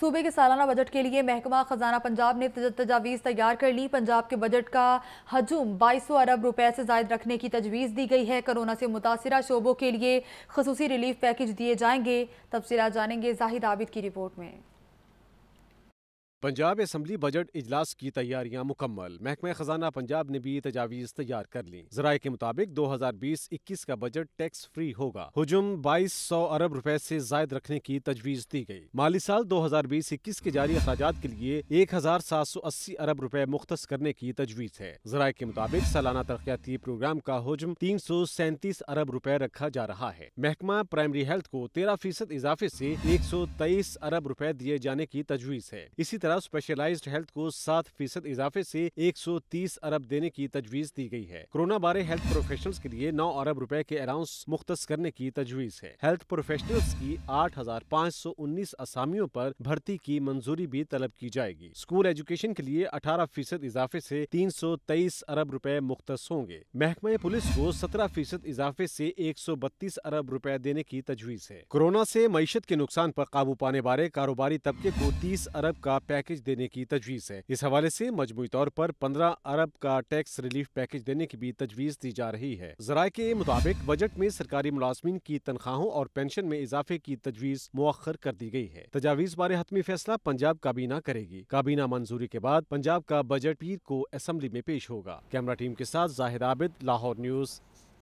सूबे के सालाना बजट के लिए महकमा खजाना पंजाब ने तजावीज़ तैयार कर ली पंजाब के बजट का हजूम बाईस सौ अरब रुपए से जायद रखने की तजवीज़ दी गई है कोरोना से मुतासरा शोबों के लिए खसूसी रिलीफ पैकेज दिए जाएंगे तबसरा जानेंगे जाहिद आबिद की रिपोर्ट में पंजाब असम्बली बजट इजलास की तैयारियां मुकम्मल महकमा खजाना पंजाब ने भी तजावीज़ तैयार कर ली जराये के मुताबिक 2020-21 का बजट टैक्स फ्री होगा हजम 2200 अरब रुपए से जायद रखने की तजवीज़ दी गई माली साल 2020-21 के जारी अखराज के लिए 1780 अरब रुपए मुख्त करने की तजवीज़ है जराये के मुताबिक सालाना तरक्याती प्रोग्राम का हजुम तीन अरब रुपए रखा जा रहा है महकमा प्राइमरी हेल्थ को तेरह फीसद इजाफे ऐसी एक अरब रुपए दिए जाने की तजवीज़ है इसी तरह द्वारा स्पेशलाइज्ड हेल्थ को सात फीसद इजाफे से 130 अरब देने की तजवीज दी गई है कोरोना बारे हेल्थ प्रोफेशनल्स के लिए नौ अरब रुपए के अलाउंस मुख्त करने की तजवीज है हेल्थ प्रोफेशनल्स की आठ हजार पाँच सौ उन्नीस असामियों पर भर्ती की मंजूरी भी तलब की जाएगी स्कूल एजुकेशन के लिए अठारह फीसद इजाफे से तीन सौ तेईस अरब रुपए मुख्त होंगे महकमा पुलिस को सत्रह फीसद इजाफे से एक सौ बत्तीस अरब रुपए देने की तजवीज है कोरोना से मीशत के नुकसान पर काबू पाने बारे कारोबारी तबके को तीस अरब का पैकेज देने की तजवीज़ है इस हवाले से मजमू तौर पर पंद्रह अरब का टैक्स रिलीफ पैकेज देने की भी तजवीज़ दी जा रही है जराये के मुताबिक बजट में सरकारी मुलाजमीन की तनख्वाहों और पेंशन में इजाफे की तजवीज़ मौखर कर दी गई है तजावीज़ बारे हतमी फैसला पंजाब काबीना करेगी काबीना मंजूरी के बाद पंजाब का बजट पीर को असम्बली में पेश होगा कैमरा टीम के साथ जाहिद आबिद लाहौर न्यूज़